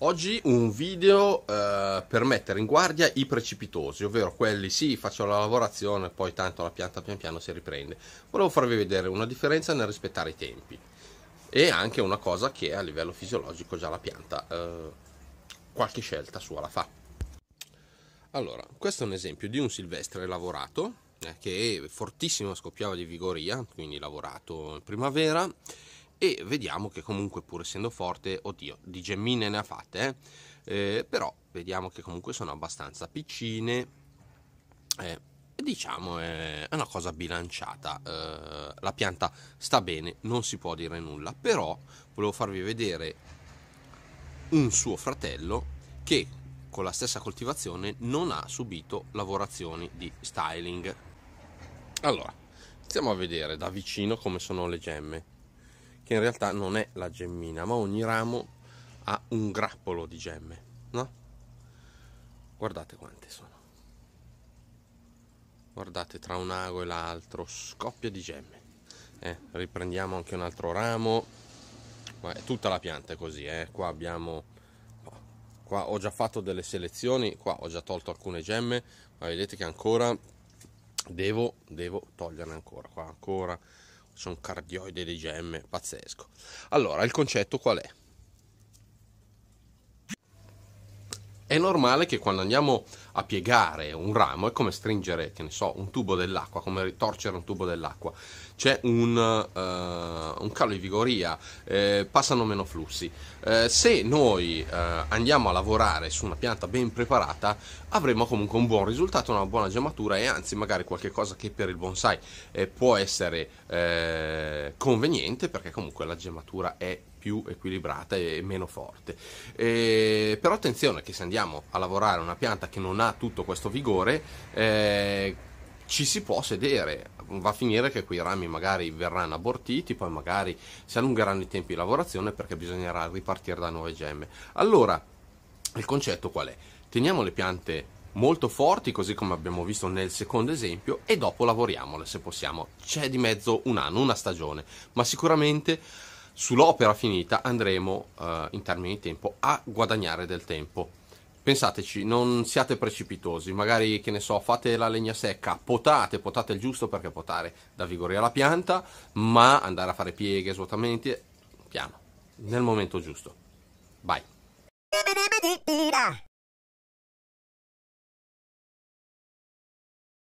Oggi un video eh, per mettere in guardia i precipitosi, ovvero quelli sì, faccio la lavorazione, poi tanto la pianta pian piano si riprende. Volevo farvi vedere una differenza nel rispettare i tempi e anche una cosa che a livello fisiologico già la pianta eh, qualche scelta sua la fa. Allora, questo è un esempio di un silvestre lavorato eh, che fortissimo scoppiava di vigoria, quindi lavorato in primavera e vediamo che comunque pur essendo forte, oddio, di gemmine ne ha fatte, eh? Eh, però vediamo che comunque sono abbastanza piccine, eh, diciamo è una cosa bilanciata, eh. la pianta sta bene, non si può dire nulla, però volevo farvi vedere un suo fratello che con la stessa coltivazione non ha subito lavorazioni di styling. Allora, stiamo a vedere da vicino come sono le gemme che in realtà non è la gemmina, ma ogni ramo ha un grappolo di gemme, no? Guardate quante sono. Guardate tra un ago e l'altro, scoppia di gemme. Eh, riprendiamo anche un altro ramo. Ma è tutta la pianta è così, eh. Qua abbiamo qua ho già fatto delle selezioni, qua ho già tolto alcune gemme, ma vedete che ancora devo, devo toglierne ancora, qua ancora sono cardioide dei gemme, pazzesco. Allora, il concetto qual è? è normale che quando andiamo a piegare un ramo è come stringere, che ne so, un tubo dell'acqua, come ritorcere un tubo dell'acqua. C'è un, uh, un calo di vigoria, eh, passano meno flussi. Eh, se noi eh, andiamo a lavorare su una pianta ben preparata, avremo comunque un buon risultato, una buona gematura e anzi magari qualcosa che per il bonsai eh, può essere eh, conveniente perché comunque la gematura è più equilibrata e meno forte. Eh, però attenzione che se andiamo a lavorare una pianta che non ha tutto questo vigore, eh, ci si può sedere. Va a finire che quei rami magari verranno abortiti, poi magari si allungheranno i tempi di lavorazione perché bisognerà ripartire da nuove gemme. Allora, il concetto qual è? Teniamo le piante molto forti, così come abbiamo visto nel secondo esempio, e dopo lavoriamole se possiamo. C'è di mezzo un anno, una stagione, ma sicuramente sull'opera finita andremo eh, in termini di tempo a guadagnare del tempo. Pensateci, non siate precipitosi, magari che ne so, fate la legna secca, potate, potate il giusto perché potare dà vigore alla pianta, ma andare a fare pieghe, svuotamenti, piano, nel momento giusto. Bye.